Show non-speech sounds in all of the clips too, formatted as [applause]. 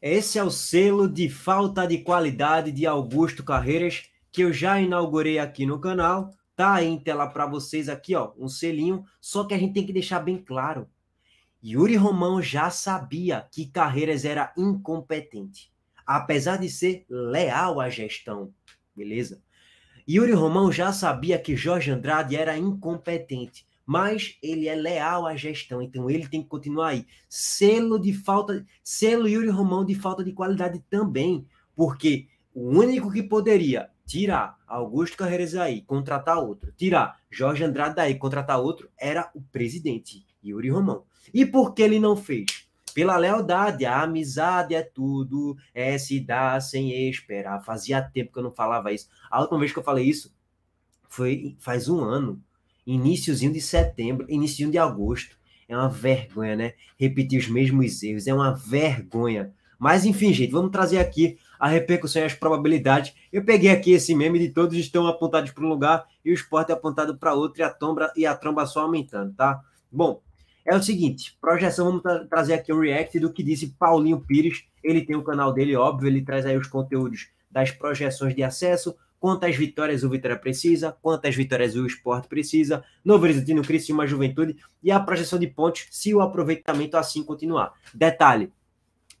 Esse é o selo de falta de qualidade de Augusto Carreiras que eu já inaugurei aqui no canal. Tá aí em tela para vocês aqui, ó, um selinho, só que a gente tem que deixar bem claro. Yuri Romão já sabia que Carreiras era incompetente, apesar de ser leal à gestão, beleza? Yuri Romão já sabia que Jorge Andrade era incompetente, mas ele é leal à gestão, então ele tem que continuar aí. Selo de falta, selo Yuri Romão de falta de qualidade também, porque o único que poderia tirar Augusto Carreiras aí, contratar outro, tirar Jorge Andrade daí, contratar outro, era o presidente Yuri Romão. E por que ele não fez? Pela lealdade, a amizade é tudo, é se dar sem esperar. Fazia tempo que eu não falava isso. A última vez que eu falei isso foi faz um ano iníciozinho de setembro, iníciozinho de agosto. É uma vergonha, né? Repetir os mesmos erros, é uma vergonha. Mas enfim, gente, vamos trazer aqui a repercussão e as probabilidades. Eu peguei aqui esse meme de todos estão apontados para um lugar e o esporte é apontado para outro e a, tombra, e a tromba só aumentando, tá? Bom, é o seguinte, projeção, vamos tra trazer aqui um react do que disse Paulinho Pires. Ele tem o canal dele, óbvio, ele traz aí os conteúdos das projeções de acesso, quantas vitórias o Vitória precisa, quantas vitórias o Esporte precisa, Novo Horizontino, Criciúma, Juventude e a projeção de pontos se o aproveitamento assim continuar. Detalhe,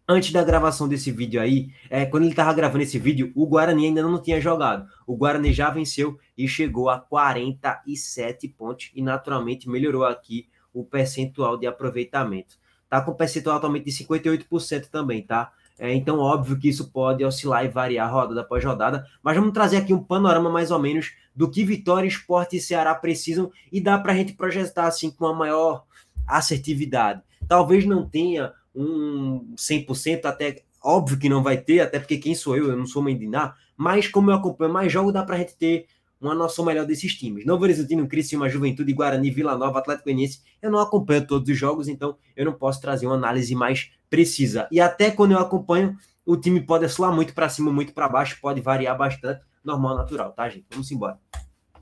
antes da gravação desse vídeo aí, é, quando ele estava gravando esse vídeo, o Guarani ainda não tinha jogado. O Guarani já venceu e chegou a 47 pontos e naturalmente melhorou aqui o percentual de aproveitamento. Tá com percentual atualmente de 58% também, tá? É, então, óbvio que isso pode oscilar e variar rodada após rodada, mas vamos trazer aqui um panorama mais ou menos do que Vitória, Esporte e Ceará precisam e dá para a gente projetar assim com uma maior assertividade. Talvez não tenha um 100%, até óbvio que não vai ter, até porque quem sou eu, eu não sou Mendiná, mas como eu acompanho mais jogos dá para a gente ter uma noção melhor desses times. Novo Horizontino, Criciúma, Juventude, Guarani, Vila Nova, Atlético Goianiense, eu não acompanho todos os jogos, então eu não posso trazer uma análise mais precisa. E até quando eu acompanho, o time pode oscilar muito para cima, muito para baixo, pode variar bastante. Normal, natural, tá, gente? Vamos embora.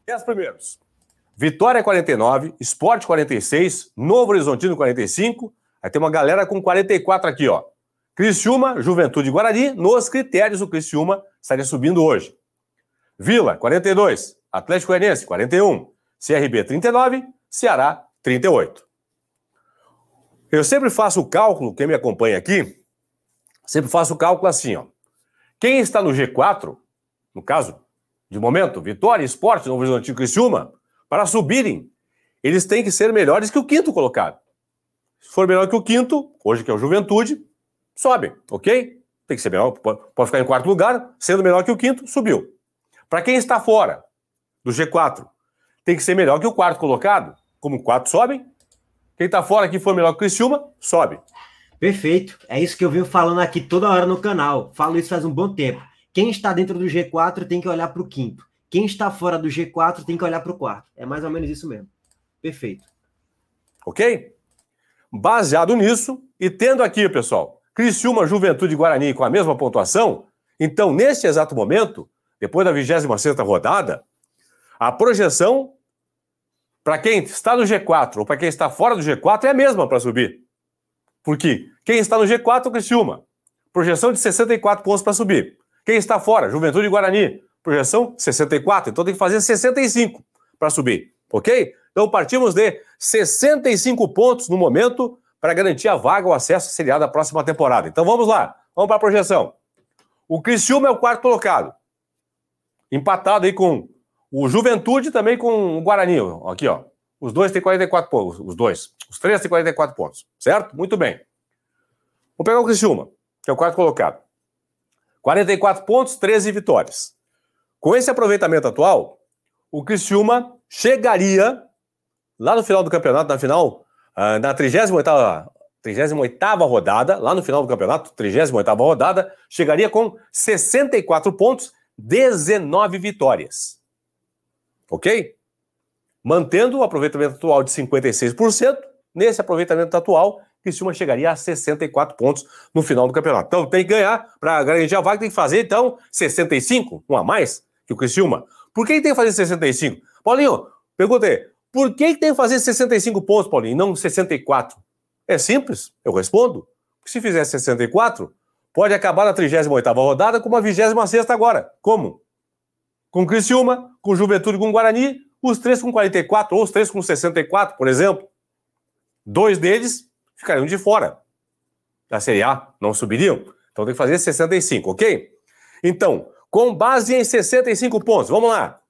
10 primeiros. Vitória 49, Esporte 46, Novo Horizontino 45. Aí tem uma galera com 44 aqui, ó. Criciúma, Juventude Guarani, nos critérios o Criciúma estaria subindo hoje. Vila, 42. Atlético Goianiense, 41. CRB, 39. Ceará, 38. Eu sempre faço o cálculo, quem me acompanha aqui, sempre faço o cálculo assim, ó. Quem está no G4, no caso, de momento, Vitória, Esporte, Novo Horizonte e Criciúma, para subirem, eles têm que ser melhores que o quinto colocado. Se for melhor que o quinto, hoje que é o Juventude, sobe, ok? Tem que ser melhor, pode ficar em quarto lugar, sendo melhor que o quinto, subiu. Para quem está fora do G4, tem que ser melhor que o quarto colocado. Como o quarto sobe, quem tá fora que for melhor que o Criciúma, sobe. Perfeito. É isso que eu venho falando aqui toda hora no canal. Falo isso faz um bom tempo. Quem está dentro do G4 tem que olhar para o quinto. Quem está fora do G4 tem que olhar para o quarto. É mais ou menos isso mesmo. Perfeito. Ok? Baseado nisso, e tendo aqui, pessoal, Criciúma, Juventude e Guarani com a mesma pontuação, então, neste exato momento, depois da 26ª rodada, a projeção para quem está no G4 ou para quem está fora do G4, é a mesma para subir. Por quê? Quem está no G4 é o Criciúma. Projeção de 64 pontos para subir. Quem está fora, Juventude Guarani. Projeção 64. Então tem que fazer 65 para subir. Ok? Então partimos de 65 pontos no momento para garantir a vaga ou acesso à Série da próxima temporada. Então vamos lá. Vamos para a projeção. O Criciúma é o quarto colocado. Empatado aí com o Juventude também com o Guarani, aqui, ó. Os dois têm 44 pontos. Os dois. Os três têm 44 pontos. Certo? Muito bem. Vou pegar o Criciúma, que é o quarto colocado. 44 pontos, 13 vitórias. Com esse aproveitamento atual, o Criciúma chegaria lá no final do campeonato, na final, ah, na 38ª, 38ª rodada, lá no final do campeonato, 38ª rodada, chegaria com 64 pontos, 19 vitórias ok? Mantendo o aproveitamento atual de 56%, nesse aproveitamento atual, Criciúma chegaria a 64 pontos no final do campeonato. Então tem que ganhar, para garantir a vaga tem que fazer então 65, um a mais que o Criciúma. Por que tem que fazer 65? Paulinho, perguntei, por que tem que fazer 65 pontos, Paulinho, e não 64? É simples, eu respondo. Porque se fizer 64, pode acabar na 38ª rodada com uma 26ª agora. Como? com Criciúma, com o Juventude, com Guarani, os três com 44 ou os três com 64, por exemplo. Dois deles ficariam de fora da Série A, não subiriam. Então tem que fazer 65, ok? Então, com base em 65 pontos, vamos lá.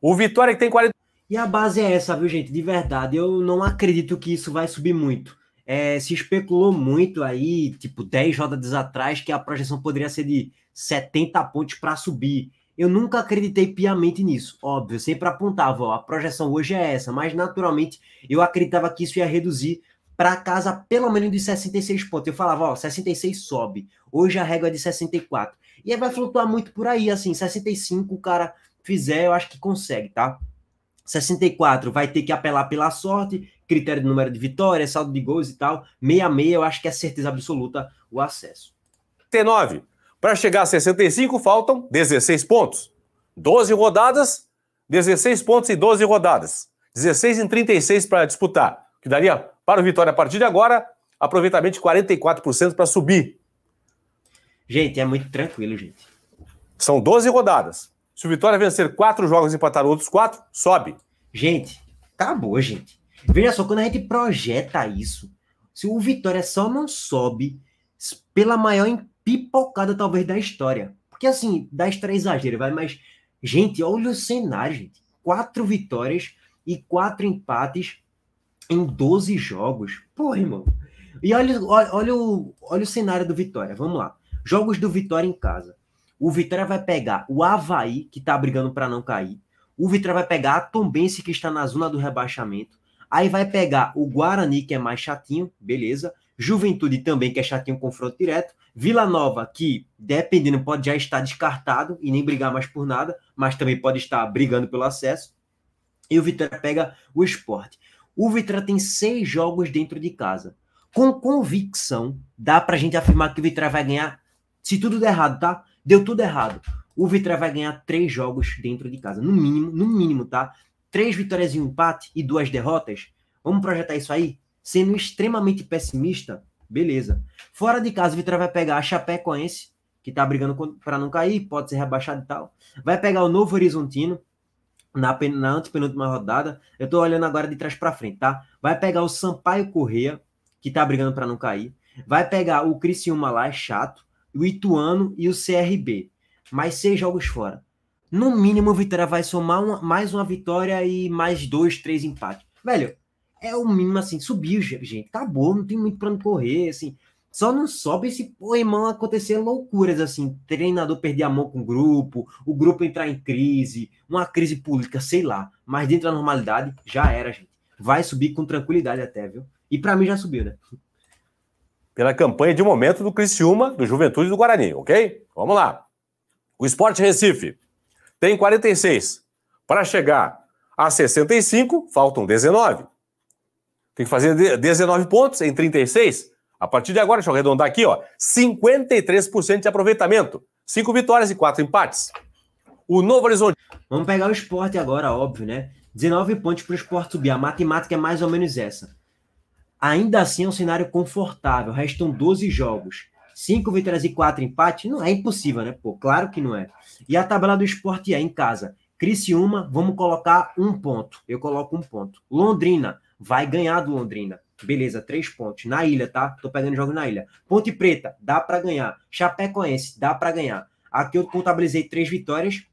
O Vitória que tem 40. E a base é essa, viu, gente? De verdade, eu não acredito que isso vai subir muito. É, se especulou muito aí, tipo, 10 rodadas atrás, que a projeção poderia ser de 70 pontos para subir. Eu nunca acreditei piamente nisso, óbvio. Eu sempre apontava, ó, a projeção hoje é essa, mas naturalmente eu acreditava que isso ia reduzir para casa pelo menos de 66 pontos. Eu falava, ó, 66 sobe. Hoje a régua é de 64. E aí vai flutuar muito por aí, assim, 65 o cara fizer, eu acho que consegue, tá? 64 vai ter que apelar pela sorte, critério de número de vitórias, saldo de gols e tal. 66 eu acho que é certeza absoluta o acesso. T9, para chegar a 65, faltam 16 pontos. 12 rodadas, 16 pontos em 12 rodadas. 16 em 36 para disputar, que daria para o Vitória a partir de agora aproveitamento de 44% para subir. Gente, é muito tranquilo, gente. São 12 rodadas. Se o Vitória vencer quatro jogos e empatar outros quatro, sobe. Gente, tá gente. Veja só, quando a gente projeta isso, se o Vitória só não sobe pela maior pipocada, talvez, da história. Porque, assim, da história é exagero, vai, mas, gente, olha o cenário, gente. Quatro vitórias e quatro empates em 12 jogos. Porra, irmão. E olha, olha, olha, o, olha o cenário do Vitória. Vamos lá. Jogos do Vitória em casa. O Vitória vai pegar o Havaí, que tá brigando para não cair. O Vitória vai pegar a Tombense, que está na zona do rebaixamento. Aí vai pegar o Guarani, que é mais chatinho, beleza. Juventude também, que é chatinho um confronto direto. Vila Nova, que dependendo, pode já estar descartado e nem brigar mais por nada, mas também pode estar brigando pelo acesso. E o Vitória pega o esporte. O Vitória tem seis jogos dentro de casa. Com convicção, dá pra gente afirmar que o Vitória vai ganhar. Se tudo der errado, tá? Deu tudo errado. O Vitória vai ganhar três jogos dentro de casa. No mínimo, no mínimo, tá? Três vitórias e um empate e duas derrotas. Vamos projetar isso aí? sendo extremamente pessimista, beleza. Fora de casa, o Vitória vai pegar a Chapecoense, que está brigando para não cair, pode ser rebaixado e tal. Vai pegar o Novo Horizontino, na, na antepenúltima rodada. Eu estou olhando agora de trás para frente, tá? Vai pegar o Sampaio Correia, que está brigando para não cair. Vai pegar o Criciúma lá, é chato. O Ituano e o CRB. Mais seis jogos fora. No mínimo, o Vitória vai somar uma, mais uma vitória e mais dois, três empates. Velho, é o mínimo, assim, subiu, gente, Tá bom, não tem muito plano de correr, assim. Só não sobe se irmão acontecer loucuras, assim, treinador perder a mão com o grupo, o grupo entrar em crise, uma crise política, sei lá. Mas dentro da normalidade, já era, gente. Vai subir com tranquilidade até, viu? E para mim já subiu, né? Pela campanha de momento do Criciúma, do Juventude do Guarani, ok? Vamos lá. O Esporte Recife tem 46. Para chegar a 65, faltam 19. Tem que fazer 19 pontos em 36. A partir de agora, deixa eu arredondar aqui, ó, 53% de aproveitamento. 5 vitórias e 4 empates. O Novo Horizonte. Vamos pegar o esporte agora, óbvio, né? 19 pontos para o esporte subir. A matemática é mais ou menos essa. Ainda assim é um cenário confortável. Restam 12 jogos. 5 vitórias e 4 empates. Não é impossível, né? Pô, claro que não é. E a tabela do esporte é em casa. Criciúma, vamos colocar um ponto. Eu coloco um ponto. Londrina, vai ganhar do Londrina. Beleza, três pontos. Na ilha, tá? Tô pegando jogo na ilha. Ponte Preta, dá para ganhar. Chapecoense, dá para ganhar. Aqui eu contabilizei três vitórias.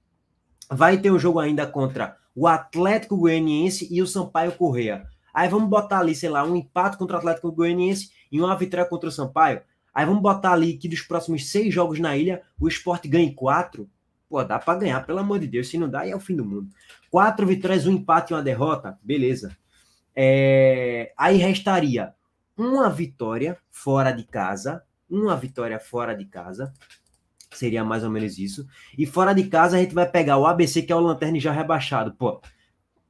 Vai ter o um jogo ainda contra o Atlético Goianiense e o Sampaio Correia. Aí vamos botar ali, sei lá, um empate contra o Atlético Goianiense e uma vitória contra o Sampaio. Aí vamos botar ali que dos próximos seis jogos na ilha, o esporte ganhe quatro. Pô, dá para ganhar, pelo amor de Deus. Se não dá, é o fim do mundo. Quatro vitórias, um empate e uma derrota. Beleza. É, aí restaria uma vitória fora de casa, uma vitória fora de casa, seria mais ou menos isso. E fora de casa a gente vai pegar o ABC, que é o Lanterna já rebaixado. Pô,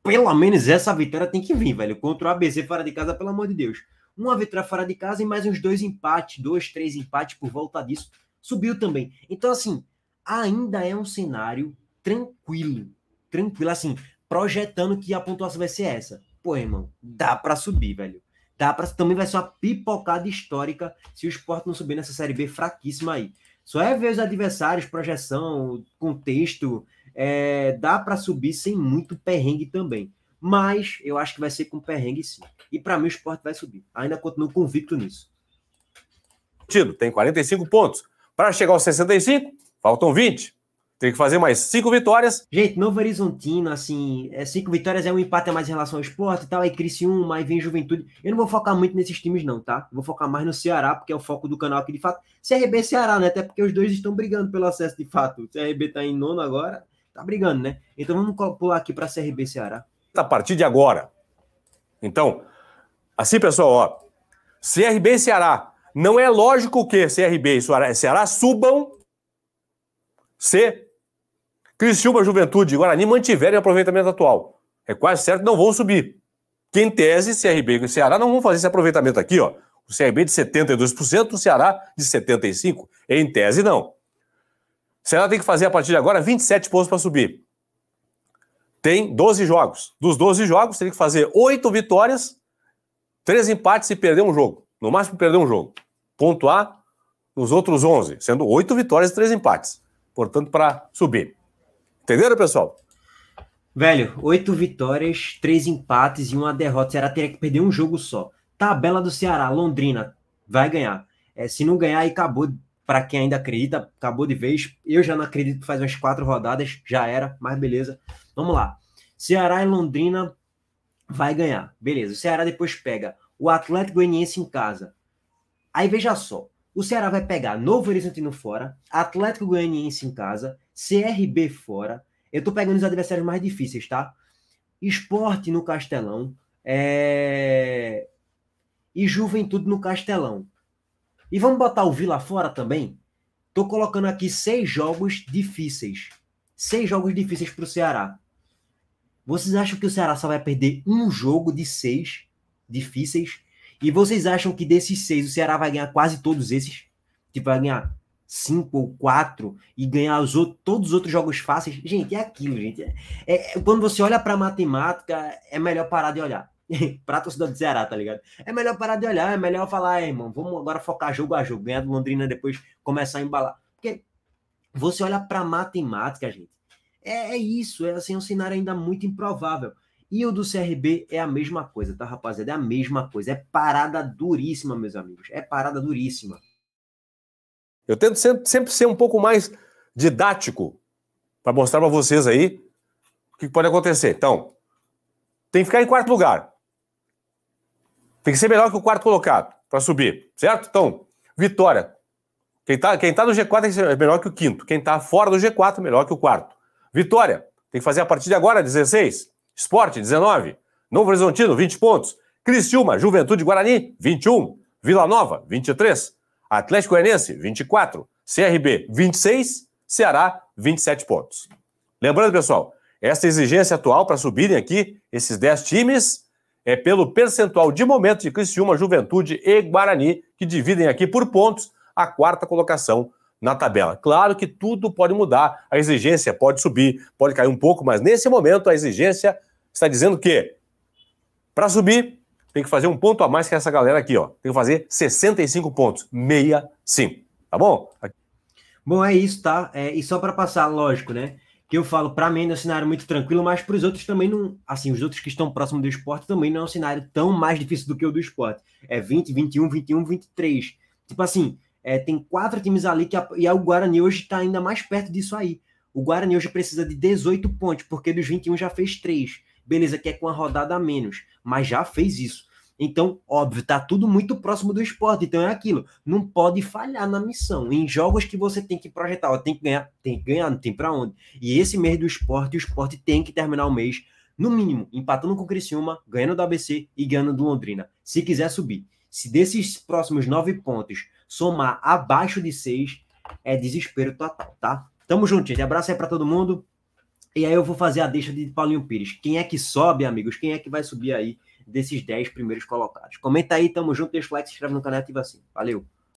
pelo menos essa vitória tem que vir, velho. Contra o ABC fora de casa, pelo amor de Deus. Uma vitória fora de casa e mais uns dois empates, dois, três empates por volta disso. Subiu também. Então, assim, ainda é um cenário tranquilo. Tranquilo, assim, projetando que a pontuação vai ser essa pô, irmão, dá para subir, velho. Dá pra, também vai ser uma pipocada histórica se o esporte não subir nessa Série B fraquíssima aí. Só é ver os adversários, projeção, contexto. É, dá para subir sem muito perrengue também. Mas eu acho que vai ser com perrengue sim. E para mim o esporte vai subir. Ainda continuo convicto nisso. Tido, tem 45 pontos. Para chegar aos 65, faltam 20. Tem que fazer mais cinco vitórias. Gente, Novo Horizontino, assim, é, cinco vitórias é um empate a mais em relação ao esporte e tal. Aí Criciúma, aí vem Juventude. Eu não vou focar muito nesses times, não, tá? vou focar mais no Ceará, porque é o foco do canal aqui, de fato. CRB e Ceará, né? Até porque os dois estão brigando pelo acesso, de fato. O CRB tá em nono agora, tá brigando, né? Então vamos pular aqui para CRB e Ceará. A partir de agora. Então, assim, pessoal, ó. CRB e Ceará. Não é lógico que CRB e Ceará subam. Se Criciúma, Juventude e Guarani mantiverem o aproveitamento atual. É quase certo não vão subir. Que em tese, CRB e Ceará não vão fazer esse aproveitamento aqui, ó. O CRB de 72%, o Ceará de 75%. Em tese, não. O Ceará tem que fazer a partir de agora 27 pontos para subir. Tem 12 jogos. Dos 12 jogos, tem que fazer 8 vitórias, 3 empates e perder um jogo. No máximo, perder um jogo. Ponto A nos outros 11, sendo 8 vitórias e 3 empates. Portanto, para subir. Entenderam, pessoal? Velho, oito vitórias, três empates e uma derrota. Será que teria que perder um jogo só. Tabela do Ceará, Londrina, vai ganhar. É, se não ganhar, aí acabou. Para quem ainda acredita, acabou de vez. Eu já não acredito, faz umas quatro rodadas, já era, mas beleza. Vamos lá. Ceará e Londrina vai ganhar. Beleza. O Ceará depois pega o Atlético Goianiense em casa. Aí veja só. O Ceará vai pegar Novo Horizontino fora, Atlético Goianiense em casa, CRB fora. Eu tô pegando os adversários mais difíceis, tá? Esporte no Castelão. É... E Juventude no Castelão. E vamos botar o Vila fora também? Tô colocando aqui seis jogos difíceis. Seis jogos difíceis para o Ceará. Vocês acham que o Ceará só vai perder um jogo de seis difíceis? E vocês acham que desses seis o Ceará vai ganhar quase todos esses? Tipo, vai ganhar cinco ou quatro e ganhar os outros, todos os outros jogos fáceis. Gente, é aquilo, gente. É, é quando você olha para matemática, é melhor parar de olhar. [laughs] pra torcida do Ceará, tá ligado? É melhor parar de olhar, é melhor falar, irmão, vamos agora focar jogo a jogo, ganhar do Londrina depois começar a embalar. Porque você olha para matemática, gente. É, é, isso, é assim, é um cenário ainda muito improvável. E o do CRB é a mesma coisa, tá, rapaziada? É a mesma coisa. É parada duríssima, meus amigos. É parada duríssima. Eu tento sempre, sempre ser um pouco mais didático para mostrar para vocês aí o que pode acontecer. Então, tem que ficar em quarto lugar. Tem que ser melhor que o quarto colocado para subir, certo? Então, vitória. Quem está quem tá no G4 tem que ser melhor que o quinto. Quem está fora do G4, melhor que o quarto. Vitória, tem que fazer a partir de agora 16. Esporte, 19. Novo Horizontino, 20 pontos. Criciúma, Juventude Guarani, 21. Vila Nova, 23. Atlético Goianiense, 24. CRB, 26. Ceará, 27 pontos. Lembrando, pessoal, essa exigência atual para subirem aqui, esses 10 times, é pelo percentual de momento de Criciúma, Juventude e Guarani, que dividem aqui por pontos a quarta colocação na tabela. Claro que tudo pode mudar, a exigência pode subir, pode cair um pouco, mas nesse momento a exigência está dizendo que para subir tem que fazer um ponto a mais que essa galera aqui, ó. Tem que fazer 65 pontos, 65, tá bom? Bom, é isso, tá? É, e só para passar, lógico, né? Que eu falo, para mim não é um cenário muito tranquilo, mas para os outros também não. Assim, os outros que estão próximo do esporte também não é um cenário tão mais difícil do que o do esporte. É 20, 21, 21, 23. Tipo assim, é, tem quatro times ali que. A, e o Guarani hoje está ainda mais perto disso aí. O Guarani hoje precisa de 18 pontos, porque dos 21 já fez três Beleza, que é com a rodada a menos, mas já fez isso. Então, óbvio, tá tudo muito próximo do esporte. Então é aquilo. Não pode falhar na missão. Em jogos que você tem que projetar, ó, tem que ganhar, tem que ganhar, não tem para onde. E esse mês do esporte, o esporte tem que terminar o mês, no mínimo, empatando com o Criciúma, ganhando do ABC e ganhando do Londrina. Se quiser subir. Se desses próximos nove pontos somar abaixo de seis, é desespero total, tá? Tamo junto, gente. Abraço aí pra todo mundo. E aí eu vou fazer a deixa de Paulinho Pires. Quem é que sobe, amigos? Quem é que vai subir aí? desses 10 primeiros colocados. Comenta aí, tamo junto, deixa o like, se inscreve no canal e ativa assim. Valeu!